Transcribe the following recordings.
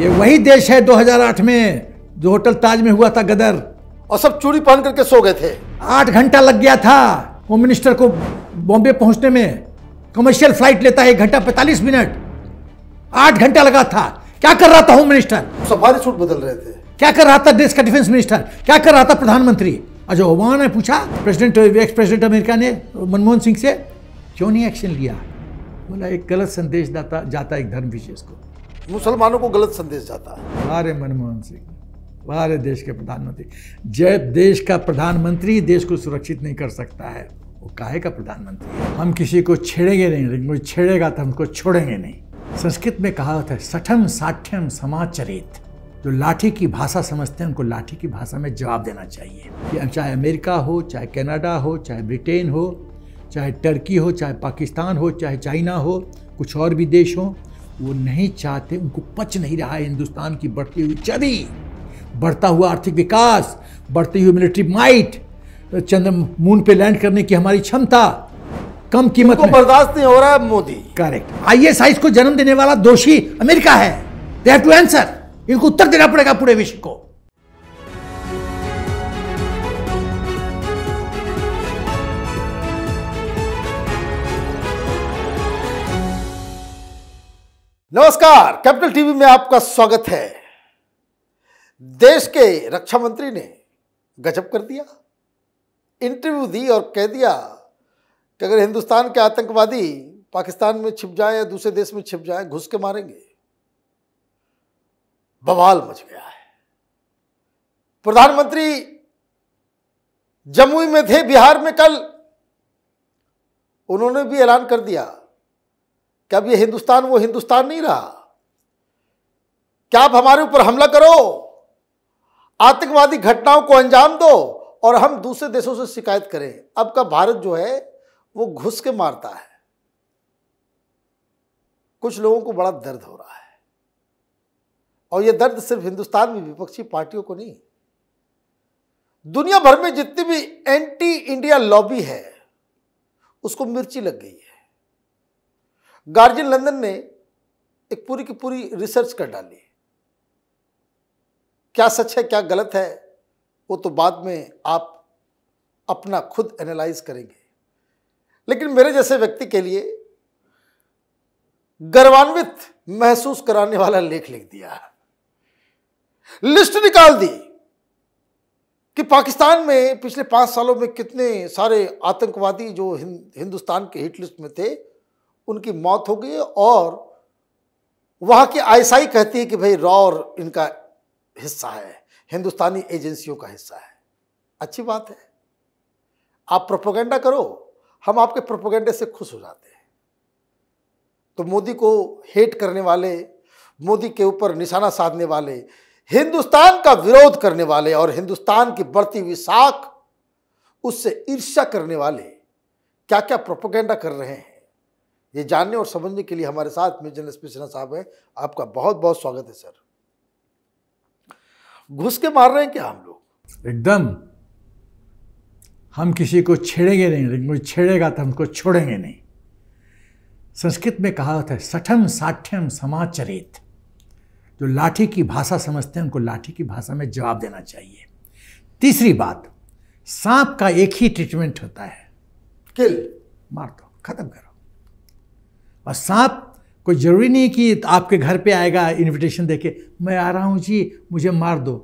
ये वही देश है 2008 में जो होटल ताज में हुआ था गदर और सब चूड़ी पहन करके सो गए थे आठ घंटा लग गया था होम मिनिस्टर को बॉम्बे पहुंचने में कमर्शियल फ्लाइट लेता है एक घंटा पैंतालीस मिनट आठ घंटा लगा था क्या कर रहा था होम मिनिस्टर सफारी सूट बदल रहे थे क्या कर रहा था देश का डिफेंस मिनिस्टर क्या कर रहा था प्रधानमंत्री अजय ओबामा ने पूछा प्रेसिडेंट एक्स प्रेसिडेंट अमेरिका ने मनमोहन सिंह से क्यों नहीं एक्शन लिया बोला एक गलत संदेश जाता एक धर्म विशेष को मुसलमानों को गलत संदेश जाता है हमारे मनमोहन सिंह हमारे देश के प्रधानमंत्री जब देश का प्रधानमंत्री देश को सुरक्षित नहीं कर सकता है वो काहे का प्रधानमंत्री हम किसी को छेड़ेंगे नहीं लेकिन कोई छेड़ेगा तो हमको छोड़ेंगे नहीं संस्कृत में कहावत है सठम साठ्यम समाचरित जो लाठी की भाषा समझते हैं उनको लाठी की भाषा में जवाब देना चाहिए कि चाहे अमेरिका हो चाहे कनाडा हो चाहे ब्रिटेन हो चाहे टर्की हो चाहे पाकिस्तान हो चाहे चाइना हो कुछ और भी देश हो वो नहीं चाहते उनको पच नहीं रहा है हिंदुस्तान की बढ़ती हुई छवि बढ़ता हुआ आर्थिक विकास बढ़ती हुई मिलिट्री माइट चंद्र मून पे लैंड करने की हमारी क्षमता कम कीमत बर्दाश्त नहीं हो रहा है मोदी करेक्ट आईएसआई को जन्म देने वाला दोषी अमेरिका है दे हैव टू आंसर इनको उत्तर देना पड़ेगा पूरे विश्व को नमस्कार कैपिटल टीवी में आपका स्वागत है देश के रक्षा मंत्री ने गजब कर दिया इंटरव्यू दी और कह दिया कि अगर हिंदुस्तान के आतंकवादी पाकिस्तान में छिप जाए या दूसरे देश में छिप जाए घुस के मारेंगे बवाल मच गया है प्रधानमंत्री जमुई में थे बिहार में कल उन्होंने भी ऐलान कर दिया कि अब ये हिंदुस्तान वो हिंदुस्तान नहीं रहा क्या आप हमारे ऊपर हमला करो आतंकवादी घटनाओं को अंजाम दो और हम दूसरे देशों से शिकायत करें अब का भारत जो है वो घुस के मारता है कुछ लोगों को बड़ा दर्द हो रहा है और ये दर्द सिर्फ हिंदुस्तान में विपक्षी पार्टियों को नहीं दुनिया भर में जितनी भी एंटी इंडिया लॉबी है उसको मिर्ची लग गई है गार्जियन लंदन ने एक पूरी की पूरी रिसर्च कर डाली क्या सच है क्या गलत है वो तो बाद में आप अपना खुद एनालाइज करेंगे लेकिन मेरे जैसे व्यक्ति के लिए गर्वान्वित महसूस कराने वाला लेख लिख दिया लिस्ट निकाल दी कि पाकिस्तान में पिछले पांच सालों में कितने सारे आतंकवादी जो हिंदुस्तान के हिट लिस्ट में थे उनकी मौत हो गई और वहाँ की आईसाई कहती है कि भाई रॉर इनका हिस्सा है हिंदुस्तानी एजेंसियों का हिस्सा है अच्छी बात है आप प्रोपोगेंडा करो हम आपके प्रोपोगेंडे से खुश हो जाते हैं तो मोदी को हेट करने वाले मोदी के ऊपर निशाना साधने वाले हिंदुस्तान का विरोध करने वाले और हिंदुस्तान की बढ़ती हुई साख उससे ईर्ष्या करने वाले क्या क्या प्रोपोगेंडा कर रहे हैं ये जानने और समझने के लिए हमारे साथ में जनरल सिन्हा साहब हैं आपका बहुत बहुत स्वागत है सर घुस के मार रहे हैं क्या हम लोग एकदम हम किसी को छेड़ेंगे नहीं लेकिन कोई छेड़ेगा तो हमको छोड़ेंगे नहीं संस्कृत में कहावत है सठम साठ्यम समाचरित जो लाठी की भाषा समझते हैं उनको लाठी की भाषा में जवाब देना चाहिए तीसरी बात सांप का एक ही ट्रीटमेंट होता है किल मार दो खत्म करो और सांप कोई ज़रूरी नहीं कि आपके घर पे आएगा इनविटेशन देके मैं आ रहा हूँ जी मुझे मार दो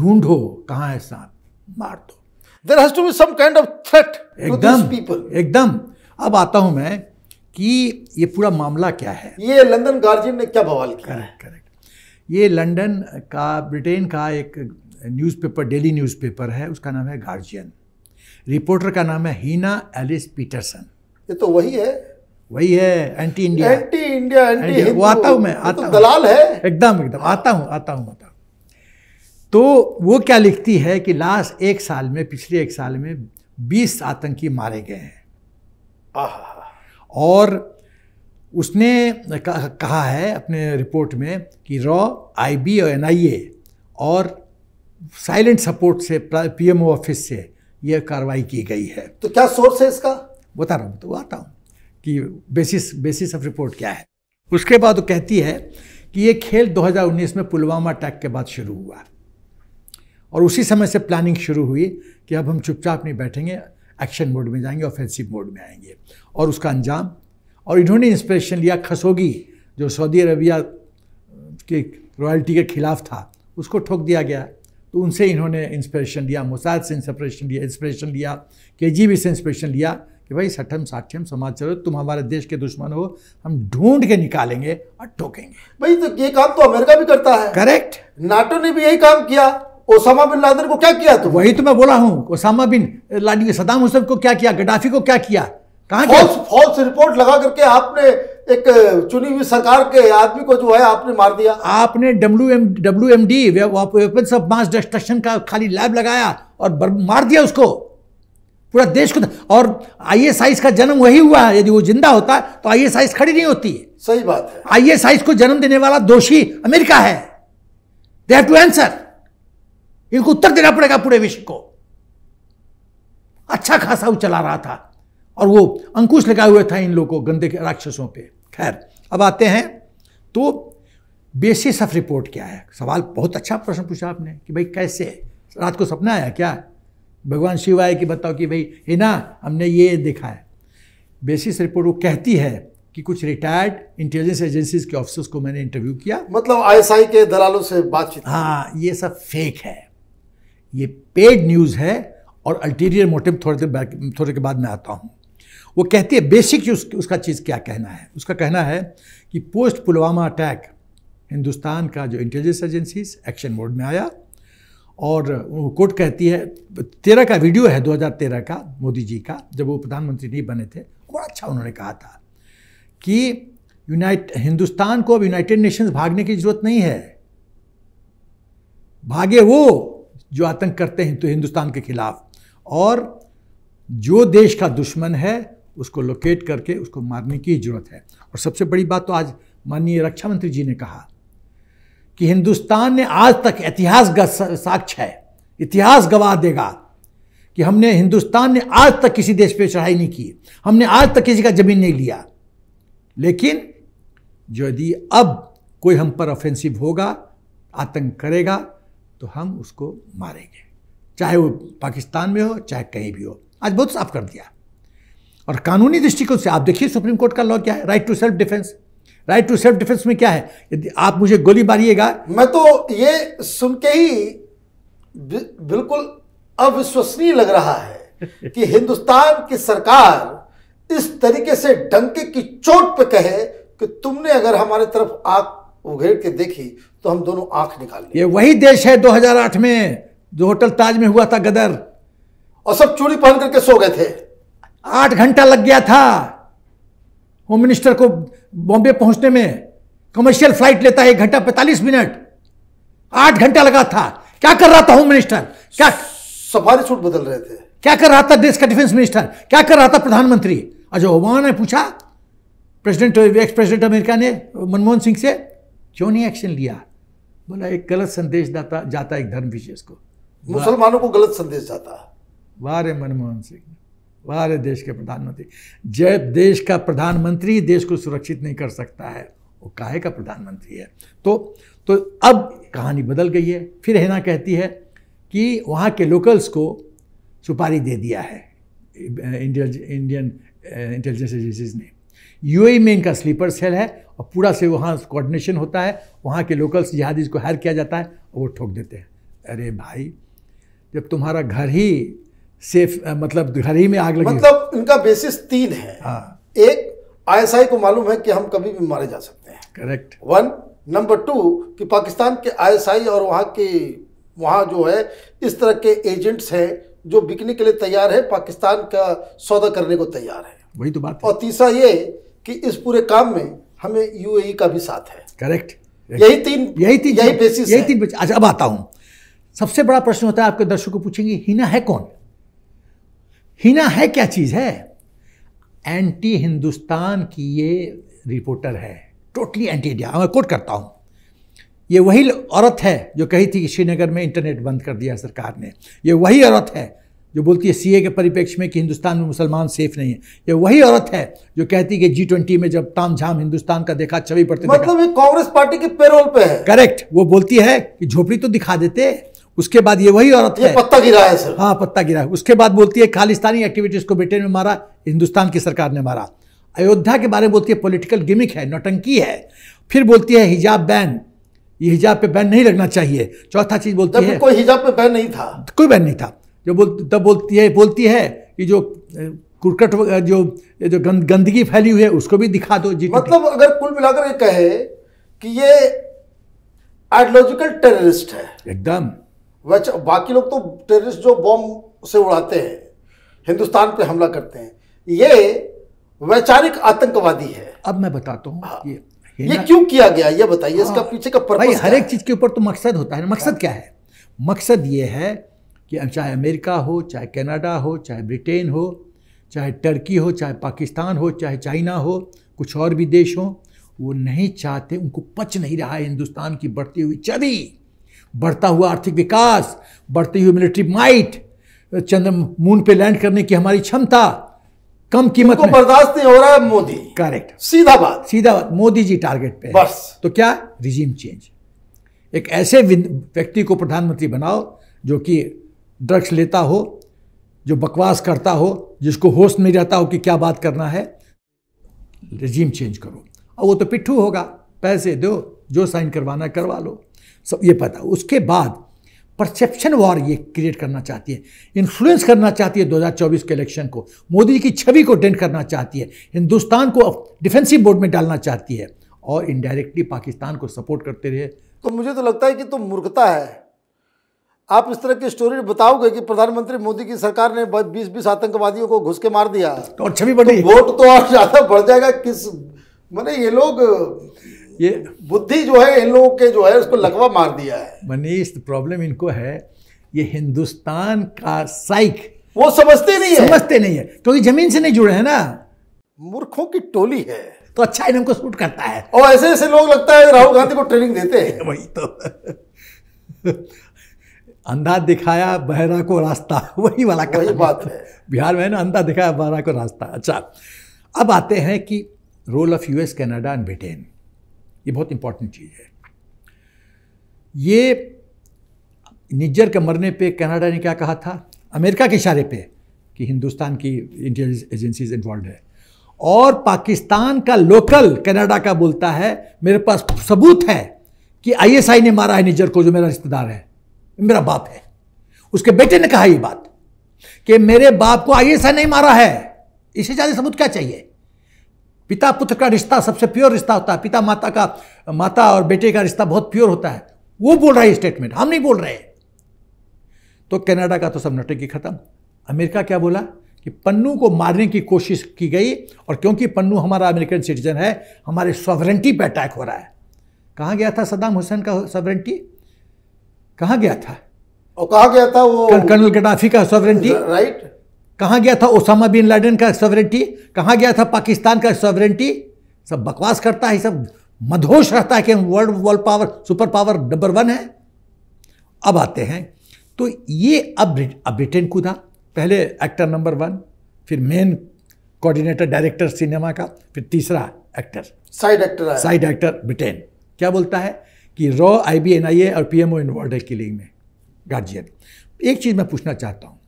ढूंढो कहाँ है सांप मार दो there has to be some kind of threat एकदम पीपल एकदम अब आता हूं मैं कि ये पूरा मामला क्या है ये लंदन गार्जियन ने क्या बवाल किया करेक्ट करेक्ट ये लंदन का ब्रिटेन का एक न्यूज़पेपर डेली न्यूज़पेपर है उसका नाम है गार्जियन रिपोर्टर का नाम है हीना एलिस पीटरसन ये तो वही है वही है anti India anti India anti वो आता हूँ मैं तो आता तो दलाल है एकदम एकदम आता हूँ आता हूँ आता तो वो क्या लिखती है कि लास्ट एक साल में पिछले एक साल में बीस आतंकी मारे गए हैं और उसने कहा है अपने रिपोर्ट में कि रॉ आईबी और एनआईए और साइलेंट सपोर्ट से पीएमओ ऑफिस से यह कार्रवाई की गई है तो क्या सोर्स है इसका बता रहा हूँ तो आता हूँ कि बेसिस बेसिस ऑफ रिपोर्ट क्या है उसके बाद वो कहती है कि ये खेल 2019 में पुलवामा अटैक के बाद शुरू हुआ और उसी समय से प्लानिंग शुरू हुई कि अब हम चुपचाप नहीं बैठेंगे एक्शन मोड में जाएंगे ऑफेंसिव मोड में आएंगे और उसका अंजाम और इन्होंने इंस्पिरेशन लिया खसोगी जो सऊदी अरबिया के रॉयल्टी के खिलाफ था उसको ठोक दिया गया तो उनसे इन्होंने इंस्पिरेशन लिया मोसाद से इंस्पिरेशन लिया इंस्पिरेशन लिया के जी बी से इंस्पिरेशन लिया कि भाई सठम साक्ष्यम समाज चलो तुम हमारे देश के दुश्मन हो हम ढूंढ के निकालेंगे और ठोकेंगे भाई तो ये काम तो अमेरिका भी करता है करेक्ट नाटो ने भी यही काम किया ओसामा बिन लादन को क्या किया तो वही तो मैं बोला हूँ Osama bin Laden Saddam Hussein को क्या किया गडाफी को क्या किया कहा फॉल्स रिपोर्ट लगा करके आपने एक चुनी हुई सरकार के आदमी को जो है आपने मार दिया आपने W M W M D weapons of mass destruction का खाली लैब लगाया और मार दिया उसको पूरा देश को तो- और आईएसआईएस का जन्म वही हुआ है यदि वो जिंदा होता तो आईएसआईएस खड़ी नहीं होती है सही बात है आईएसआईएस को जन्म देने वाला दोषी अमेरिका है दे हैव टू आंसर इनको उत्तर देना पड़ेगा पूरे विश्व को अच्छा खासा वो चला रहा था और वो अंकुश लगाए हुए था इन लोगों को गंदे राक्षसों पे खैर अब आते हैं तो बेसिस ऑफ रिपोर्ट क्या है सवाल बहुत अच्छा प्रश्न पूछा आपने कि भाई कैसे रात को सपना आया क्या भगवान शिव आए कि बताओ कि भाई है ना हमने ये देखा है बेसिस रिपोर्ट वो कहती है कि कुछ रिटायर्ड इंटेलिजेंस एजेंसीज के ऑफिसर्स को मैंने इंटरव्यू किया मतलब आईएसआई के दलालों से बातचीत हाँ ये सब फेक है ये पेड न्यूज़ है और अल्टीरियर मोटिव थोड़े देर थोड़े के बाद मैं आता हूँ वो कहती है बेसिक उस, उसका चीज़ क्या कहना है उसका कहना है कि पोस्ट पुलवामा अटैक हिंदुस्तान का जो इंटेलिजेंस एजेंसीज एक्शन मोड में आया और कोर्ट कहती है तेरह का वीडियो है 2013 का मोदी जी का जब वो प्रधानमंत्री नहीं बने थे बड़ा अच्छा उन्होंने कहा था कि यूनाइट हिंदुस्तान को अब यूनाइटेड नेशंस भागने की जरूरत नहीं है भागे वो जो आतंक करते हैं तो हिंदुस्तान के खिलाफ और जो देश का दुश्मन है उसको लोकेट करके उसको मारने की जरूरत है और सबसे बड़ी बात तो आज माननीय रक्षा मंत्री जी ने कहा कि हिंदुस्तान ने आज तक इतिहास साक्ष्य है इतिहास गवाह देगा कि हमने हिंदुस्तान ने आज तक किसी देश पे चढ़ाई नहीं की हमने आज तक किसी का ज़मीन नहीं लिया लेकिन यदि अब कोई हम पर ऑफेंसिव होगा आतंक करेगा तो हम उसको मारेंगे चाहे वो पाकिस्तान में हो चाहे कहीं भी हो आज बहुत साफ कर दिया और कानूनी दृष्टिकोण से आप देखिए सुप्रीम कोर्ट का लॉ क्या है right to self defence right to self defence में क्या है यदि आप मुझे गोली मारिएगा मैं तो ये सुन के ही बिल्कुल अविश्वसनीय लग रहा है कि हिंदुस्तान की सरकार इस तरीके से डंके की चोट पे कहे कि तुमने अगर हमारे तरफ आंख उघेर के देखी तो हम दोनों आंख निकाल ये वही देश है 2008 में जो होटल ताज में हुआ था गदर और सब चूड़ी पहन करके सो गए थे आठ घंटा लग गया था होम मिनिस्टर को बॉम्बे पहुंचने में कमर्शियल फ्लाइट लेता है एक घंटा पैंतालीस मिनट आठ घंटा लगा था क्या कर रहा था होम मिनिस्टर क्या सफारी सूट बदल रहे थे क्या कर रहा था देश का डिफेंस मिनिस्टर क्या कर रहा था प्रधानमंत्री अजय ओबामा ने पूछा प्रेसिडेंट एक्स प्रेसिडेंट अमेरिका ने मनमोहन सिंह से क्यों नहीं एक्शन लिया बोला एक गलत संदेश जाता जाता एक धर्म विशेष को मुसलमानों को गलत संदेश जाता वारे मनमोहन सिंह हमारे देश के प्रधानमंत्री जब देश का प्रधानमंत्री देश को सुरक्षित नहीं कर सकता है वो काहे का प्रधानमंत्री है तो तो अब कहानी बदल गई है फिर हेना कहती है कि वहाँ के लोकल्स को सुपारी दे दिया है इंडिया इंडियन इंटेलिजेंस एजेंसीज ने यू e में इनका स्लीपर सेल है और पूरा से वहाँ कोऑर्डिनेशन होता है वहाँ के लोकल्स जहादीज को हायर किया जाता है और वो ठोक देते हैं अरे भाई जब तुम्हारा घर ही सेफ मतलब घर ही में आग लगी मतलब इनका बेसिस तीन है हाँ एक आईएसआई को मालूम है कि हम कभी भी मारे जा सकते हैं करेक्ट वन नंबर टू कि पाकिस्तान के आईएसआई और वहाँ के वहाँ जो है इस तरह के एजेंट्स हैं जो बिकने के लिए तैयार है पाकिस्तान का सौदा करने को तैयार है वही तो बात और तीसरा ये कि इस पूरे काम में हमें यूएई का भी साथ है करेक्ट यही तीन यही तीन यही बेसिस यही तीन अच्छा अब आता हूँ सबसे बड़ा प्रश्न होता है आपके दर्शकों को पूछेंगे हिना है कौन हिना है क्या चीज़ है एंटी हिंदुस्तान की ये रिपोर्टर है टोटली एंटी इंडिया मैं कोट करता हूँ ये वही औरत है जो कही थी कि श्रीनगर में इंटरनेट बंद कर दिया सरकार ने ये वही औरत है जो बोलती है सीए के परिप्रेक्ष्य में कि हिंदुस्तान में मुसलमान सेफ नहीं है ये वही औरत है जो कहती है कि जी ट्वेंटी में जब ताम झाम हिंदुस्तान का देखा छवि पड़ते मतलब ये कांग्रेस पार्टी के पेरोल पे है करेक्ट वो बोलती है कि झोपड़ी तो दिखा देते उसके बाद ये वही औरत ये है पत्ता गिरा है सर हाँ पत्ता गिरा है उसके बाद बोलती है खालिस्तानी एक्टिविटीज़ को ब्रिटेन में मारा हिंदुस्तान की सरकार ने मारा अयोध्या के बारे में बोलती है पॉलिटिकल गिमिक है नौटंकी है फिर बोलती है हिजाब बैन ये हिजाब पे बैन नहीं लगना चाहिए चौथा चीज़ बोलती है कोई हिजाब पे बैन नहीं था कोई बैन नहीं था जो बोल तब बोलती है बोलती है कि जो कुरकट जो जो गंद, गंदगी फैली हुई है उसको भी दिखा दो जी मतलब अगर कुल मिलाकर ये कहे कि ये आइडियोलॉजिकल टेररिस्ट है एकदम वैसे बाकी लोग तो टेररिस्ट जो बॉम्ब से उड़ाते हैं हिंदुस्तान पे हमला करते हैं ये वैचारिक आतंकवादी है अब मैं बताता हूँ हाँ। ये, ये क्यों किया गया ये बताइए हाँ। इसका पीछे का पर्पस हर एक चीज़ के ऊपर तो मकसद होता है मकसद हाँ। क्या है मकसद ये है कि चाहे अमेरिका हो चाहे कनाडा हो चाहे ब्रिटेन हो चाहे टर्की हो चाहे पाकिस्तान हो चाहे चाइना हो कुछ और भी देश हो वो नहीं चाहते उनको पच नहीं रहा है हिंदुस्तान की बढ़ती हुई छवि बढ़ता हुआ आर्थिक विकास बढ़ती हुई मिलिट्री माइट चंद्र मून पे लैंड करने की हमारी क्षमता कम कीमत को बर्दाश्त नहीं हो रहा है मोदी करेक्ट सीधा बात सीधा बात मोदी जी टारगेट पे बस तो क्या रिजीम चेंज एक ऐसे व्यक्ति को प्रधानमंत्री बनाओ जो कि ड्रग्स लेता हो जो बकवास करता हो जिसको होश नहीं रहता हो कि क्या बात करना है रिजीम चेंज करो और वो तो पिट्ठू होगा पैसे दो जो साइन करवाना करवा लो सब ये पता उसके बाद परसेप्शन वॉर ये क्रिएट करना चाहती है इन्फ्लुएंस करना चाहती है 2024 के इलेक्शन को मोदी की छवि को डेंट करना चाहती है हिंदुस्तान को डिफेंसिव बोर्ड में डालना चाहती है और इनडायरेक्टली पाकिस्तान को सपोर्ट करते रहे तो मुझे तो लगता है कि तो मूर्खता है आप इस तरह की स्टोरी बताओगे कि प्रधानमंत्री मोदी की सरकार ने 20 20 आतंकवादियों को घुस के मार दिया और छवि बढ़ी वोट तो, तो और ज़्यादा बढ़ जाएगा किस मैंने ये लोग ये बुद्धि जो है इन लोगों के जो है उसको लगवा मार दिया है मनीष प्रॉब्लम इनको है ये हिंदुस्तान का साइक वो समझते नहीं है समझते नहीं है क्योंकि जमीन से नहीं जुड़े हैं ना मूर्खों की टोली है तो अच्छा इनको सूट करता है और ऐसे ऐसे लोग लगता है राहुल गांधी को ट्रेनिंग देते हैं वही तो अंधा दिखाया बहरा को रास्ता वही वाला वही बात है बिहार में ना अंधा दिखाया बहरा को रास्ता अच्छा अब आते हैं कि role of US Canada and Britain ये बहुत इंपॉर्टेंट चीज़ है ये निज्जर के मरने पे कनाडा ने क्या कहा था अमेरिका के इशारे पे कि हिंदुस्तान की इंटेलिजेंस एजेंसीज इन्वॉल्व है और पाकिस्तान का लोकल कनाडा का बोलता है मेरे पास सबूत है कि आईएसआई ने मारा है निज्जर को जो मेरा रिश्तेदार है मेरा बाप है उसके बेटे ने कहा ये बात कि मेरे बाप को आईएसआई नहीं मारा है इससे ज़्यादा सबूत क्या चाहिए पिता पुत्र का रिश्ता सबसे प्योर रिश्ता होता है पिता माता का माता और बेटे का रिश्ता बहुत प्योर होता है वो बोल रहा है स्टेटमेंट हम नहीं बोल रहे तो कनाडा का तो सब नटेगी खत्म अमेरिका क्या बोला कि पन्नू को मारने की कोशिश की गई और क्योंकि पन्नू हमारा अमेरिकन सिटीजन है हमारे सॉवरेंटी पर अटैक हो रहा है कहाँ गया था सदाम हुसैन का सॉवरेंटी कहाँ गया था और कहा गया था वो कर्नल गडाफी का सॉवरेंटी राइट कहाँ गया था ओसामा बिन लाडन का सॉवरेंटी कहाँ गया था पाकिस्तान का सॉवरेंटी सब बकवास करता है सब मधोश रहता है कि हम world world power super power number one है अब आते हैं तो ये अब अब ब्रिटेन कूदा पहले एक्टर नंबर वन फिर मेन कोऑर्डिनेटर डायरेक्टर सिनेमा का फिर तीसरा actor side actor side actor Britain क्या बोलता है कि रॉ I B N I A और पी एम ओ इन्वॉल्व है किलिंग में गार्जियन एक चीज़ मैं पूछना चाहता हूँ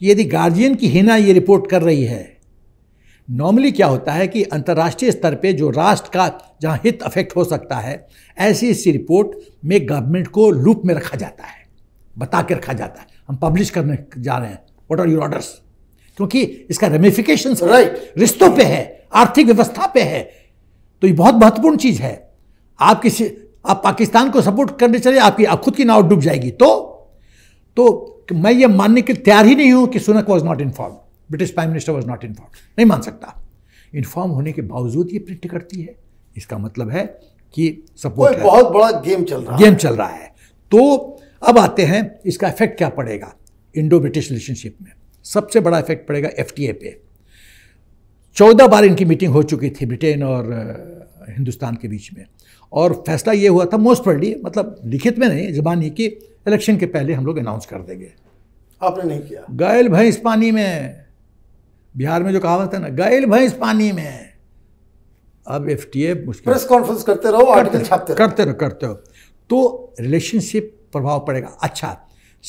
कि यदि गार्जियन की हिना ये रिपोर्ट कर रही है नॉर्मली क्या होता है कि अंतर्राष्ट्रीय स्तर पे जो राष्ट्र का जहाँ हित अफेक्ट हो सकता है ऐसी ऐसी रिपोर्ट में गवर्नमेंट को लूप में रखा जाता है बता के रखा जाता है हम पब्लिश करने जा रहे हैं वॉट आर यूर ऑर्डर्स क्योंकि इसका रेमिफिकेशन राइट रिश्तों पे है आर्थिक व्यवस्था पे है तो ये बहुत महत्वपूर्ण चीज़ है आप किसी आप पाकिस्तान को सपोर्ट करने चले आपकी आप खुद की नाव डूब जाएगी तो तो मैं ये मानने के तैयार ही नहीं हूँ कि Sunak was not inform British prime minister was not inform नहीं मान सकता इन्फॉर्म होने के बावजूद ये प्रिंट करती है इसका मतलब है कि सपोर्ट बहुत बड़ा गेम चल रहा गेम चल रहा है तो अब आते हैं इसका इफेक्ट क्या पड़ेगा इंडो ब्रिटिश रिलेशनशिप में सबसे बड़ा इफेक्ट पड़ेगा एफ पे चौदह बार इनकी मीटिंग हो चुकी थी ब्रिटेन और हिंदुस्तान के बीच में और फैसला ये हुआ था मोस्ट प्रली मतलब लिखित में नहीं जबान ये कि इलेक्शन के पहले हम लोग अनाउंस कर देंगे आपने नहीं किया गायल भैंस पानी में बिहार में जो कहावत है ना गायल भैंस पानी में अब एफ टी ए मुश्किल प्रेस कॉन्फ्रेंस करते रहो आर्टिकल छापते करते रहो करते रहो तो रिलेशनशिप प्रभाव पड़ेगा अच्छा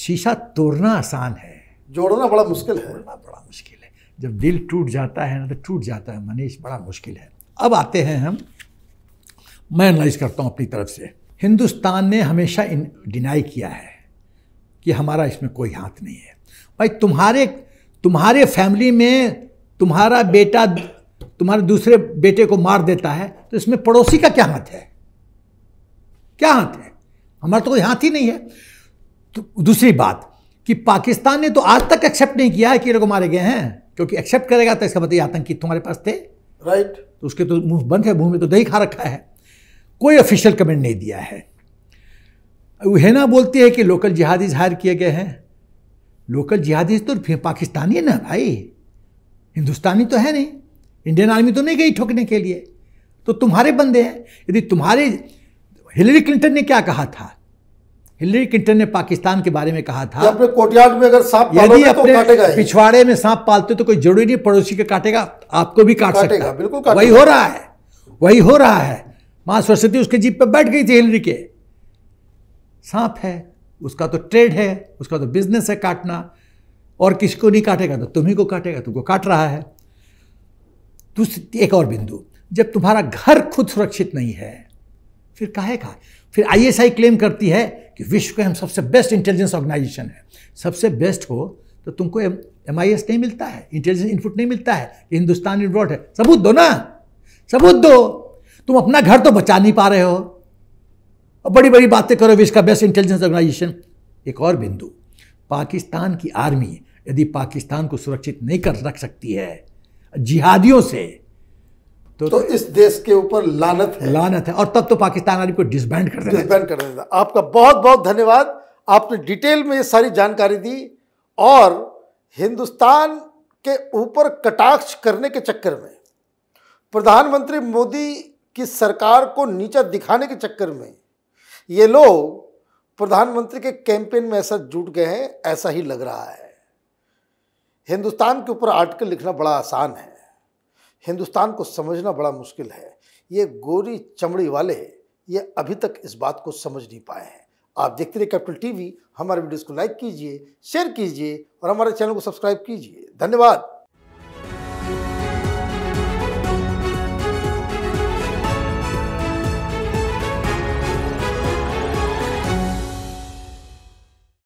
शीशा तोड़ना आसान है जोड़ना बड़ा मुश्किल है जोड़ना बड़ा मुश्किल है जब दिल टूट जाता है ना तो टूट जाता है मनीष बड़ा मुश्किल है अब आते हैं हम मैं एनालाइज करता हूँ अपनी तरफ से हिंदुस्तान ने हमेशा इन डिनाई किया है कि हमारा इसमें कोई हाथ नहीं है भाई तुम्हारे तुम्हारे फैमिली में तुम्हारा बेटा तुम्हारे दूसरे बेटे को मार देता है तो इसमें पड़ोसी का क्या हाथ है क्या हाथ है हमारा तो कोई हाथ ही नहीं है तो दूसरी बात कि पाकिस्तान ने तो आज तक एक्सेप्ट नहीं किया है कि लोग मारे गए हैं क्योंकि एक्सेप्ट करेगा तो इसका मतलब आतंकी तुम्हारे पास थे राइट right. तो उसके तो मुंह बंद है मुंह में तो दही खा रखा है कोई ऑफिशियल कमेंट नहीं दिया है हेना बोलती है कि लोकल जिहादीज हायर किए गए हैं लोकल जिहादीज तो पाकिस्तानी है ना भाई हिंदुस्तानी तो है नहीं इंडियन आर्मी तो नहीं गई ठोकने के लिए तो तुम्हारे बंदे हैं यदि तुम्हारे हिलरी क्लिंटन ने क्या कहा था हिलरी क्लिंटन ने पाकिस्तान के बारे में कहा था अपने कोटियाड में अगर सांप यदि तो पिछवाड़े में सांप पालते तो कोई जरूरी नहीं पड़ोसी के काटेगा आपको भी काट सकता बिल्कुल वही हो रहा है वही हो रहा है माँ सरस्वती उसके जीप पर बैठ गई थी हेनरी के सांप है उसका तो ट्रेड है उसका तो बिजनेस है काटना और किसी को नहीं काटेगा तो तुम्ही को काटेगा तुमको काट रहा है दूसरी एक और बिंदु जब तुम्हारा घर खुद सुरक्षित नहीं है फिर काहे का फिर आईएसआई क्लेम करती है कि विश्व के हम सबसे बेस्ट इंटेलिजेंस ऑर्गेनाइजेशन है सबसे बेस्ट हो तो तुमको एम आई एस नहीं मिलता है इंटेलिजेंस इनपुट नहीं मिलता है हिंदुस्तान इन्वॉल्व है सबूत दो ना सबूत दो तुम अपना घर तो बचा नहीं पा रहे हो और बड़ी बड़ी बातें करो विश्व का बेस्ट इंटेलिजेंस ऑर्गेनाइजेशन एक और बिंदु पाकिस्तान की आर्मी यदि पाकिस्तान को सुरक्षित नहीं कर रख सकती है जिहादियों से तो, तो इस देश के ऊपर लानत है लानत है और तब तो पाकिस्तान आर्मी को डिसबैंड कर देता डिसबैंड कर देता आपका बहुत बहुत धन्यवाद आपने डिटेल में ये सारी जानकारी दी और हिंदुस्तान के ऊपर कटाक्ष करने के चक्कर में प्रधानमंत्री मोदी कि सरकार को नीचा दिखाने के चक्कर में ये लोग प्रधानमंत्री के कैंपेन में ऐसा जुट गए हैं ऐसा ही लग रहा है हिंदुस्तान के ऊपर आर्टिकल लिखना बड़ा आसान है हिंदुस्तान को समझना बड़ा मुश्किल है ये गोरी चमड़ी वाले ये अभी तक इस बात को समझ नहीं पाए हैं आप देखते रहिए कैपिटल टीवी हमारे वीडियोस को लाइक कीजिए शेयर कीजिए और हमारे चैनल को सब्सक्राइब कीजिए धन्यवाद